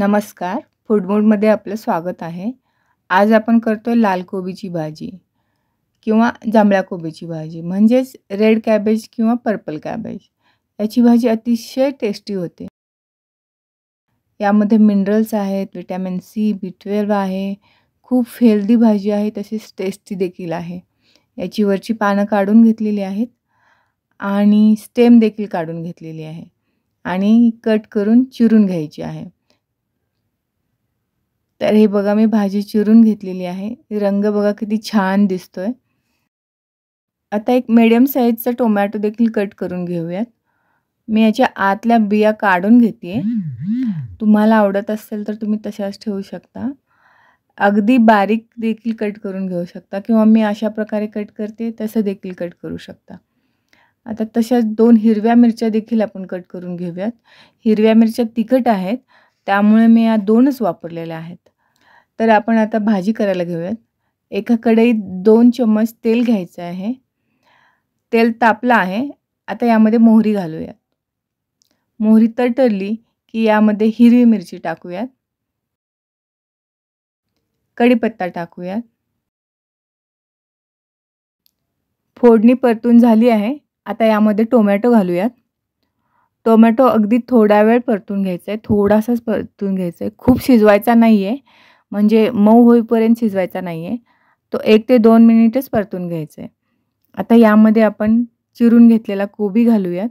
नमस्कार फूडमोडमध्ये आपलं स्वागत आहे आज आपण करतो लाल कोबीची भाजी किंवा जांभळ्या कोबीची भाजी म्हणजेच रेड कॅबेज किंवा पर्पल कॅबेज याची भाजी अतिशय टेस्टी होते यामध्ये मिनरल्स आहेत विटॅमिन सी बी ट्वेल्व आहे खूप हेल्दी भाजी आहे तशीच टेस्टी देखील आहे याची वरची पानं काढून घेतलेली आहेत आणि स्टेम देखील काढून घेतलेली आहे आणि कट करून चिरून घ्यायची आहे तर हे बघा मी भाजी चिरून घेतलेली आहे रंग बघा किती छान दिसतो आहे आता एक मिडियम साईजचा टोमॅटो देखील कट करून घेऊयात मी याच्या आतल्या बिया काढून घेते तुम्हाला आवडत असेल तर तुम्ही तशाच ठेवू शकता अगदी बारीक देखील कट करून घेऊ शकता किंवा मी अशा प्रकारे कट करते तसं देखील कट करू शकता आता तशाच दोन हिरव्या मिरच्या देखील आपण कट करून घेऊयात हिरव्या मिरच्या तिखट आहेत त्यामुळे मी या दोनच वापरलेल्या आहेत तर आपण आता भाजी करायला घेऊयात एका कढईत दोन चम्मच तेल घ्यायचं आहे तेल तापलं आहे आता यामध्ये मोहरी घालूयात मोहरी तटरली की यामध्ये हिरवी मिरची टाकूयात कढीपत्ता टाकूयात फोडणी परतून झाली आहे आता यामध्ये टोमॅटो घालूयात टोमॅटो अगदी थोडा वेळ परतून घ्यायचा आहे थोडासाच परतून घ्यायचा आहे खूप शिजवायचा नाही आहे म्हणजे मऊ होईपर्यंत शिजवायचा नाही आहे तो एक ते दोन मिनिटच परतून घ्यायचा आहे आता यामध्ये आपण चिरून घेतलेला कोबी घालूयात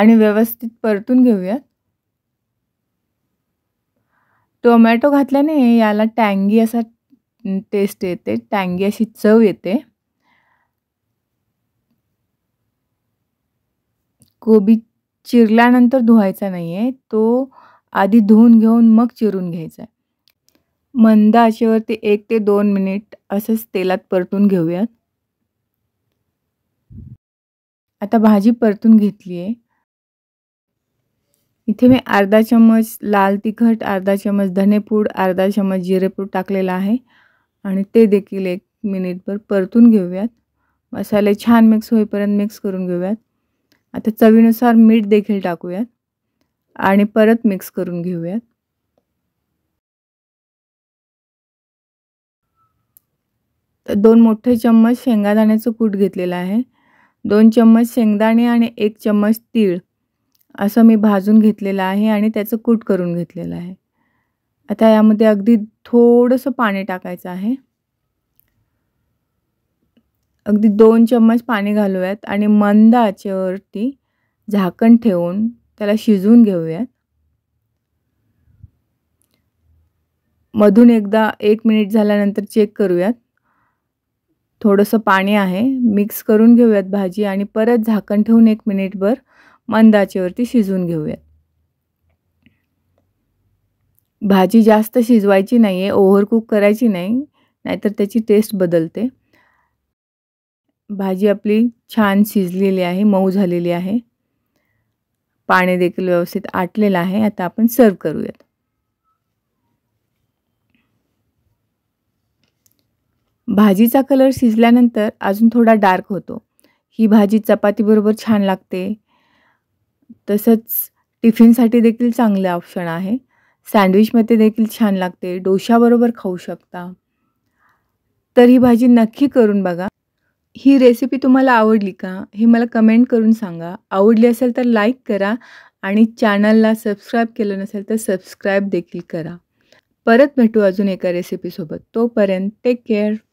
आणि व्यवस्थित परतून घेऊयात टोमॅटो घातल्याने याला टँगी असा टेस्ट येते टँगी अशी चव येते कोबी चिरल्यानंतर धुवायचा नाही आहे तो आधी धुवून घेऊन मग चिरून घ्यायचा आहे मंद ते एक ते दोन मिनिट असंच तेलात परतून घेऊयात आता भाजी परतून घेतली आहे इथे मी अर्धा चमच लाल तिखट अर्धा चमच धनेपूड अर्धा चमच जिरेपूड टाकलेला आहे आणि ते देखील एक मिनिटभर परतून घेऊयात मसाले छान मिक्स होईपर्यंत मिक्स करून घेऊयात आता चवीनुसार मीठ देखील टाकूयात आणि परत मिक्स करून घेऊयात तर दोन मोठे चम्मच शेंगादाण्याचं कूट घेतलेलं आहे दोन चम्मच शेंगदाणे आणि एक चम्मच तीळ असं मी भाजून घेतलेलं आहे आणि त्याचं कूट करून घेतलेलं आहे आता यामध्ये अगदी थोडंसं पाणी टाकायचं आहे अगदी दोन चम्मच पाणी घालूयात आणि मंद आचेवरती झाकण ठेवून त्याला शिजवून घेऊयात मधून एकदा एक मिनिट झाल्यानंतर चेक करूयात थोडंसं पाणी आहे मिक्स करून घेऊयात भाजी आणि परत झाकण ठेवून एक मिनिटभर मंद आचेवरती शिजवून घेऊयात भाजी जास्त शिजवायची नाही आहे ओव्हरकूक करायची नाही नाहीतर त्याची टेस्ट बदलते भाजी आपली छान शिजलेली आहे मऊ झालेली आहे पाणी देखील व्यवस्थित आटलेलं आहे आता आपण सर्व करूयात भाजीचा कलर शिजल्यानंतर अजून थोडा डार्क होतो ही भाजी चपातीबरोबर छान लागते तसंच टिफिनसाठी देखील चांगलं ऑप्शन आहे सँडविचमध्ये देखील छान लागते डोशाबरोबर खाऊ शकता तर ही भाजी नक्की करून बघा ही रेसिपी तुम्हाला आवडली का हे मला कमेंट करून सांगा आवडली असेल तर लाईक करा आणि चॅनलला सबस्क्राईब केलं नसेल तर सबस्क्राईब देखील करा परत भेटू अजून एका रेसिपीसोबत तोपर्यंत टेक केअर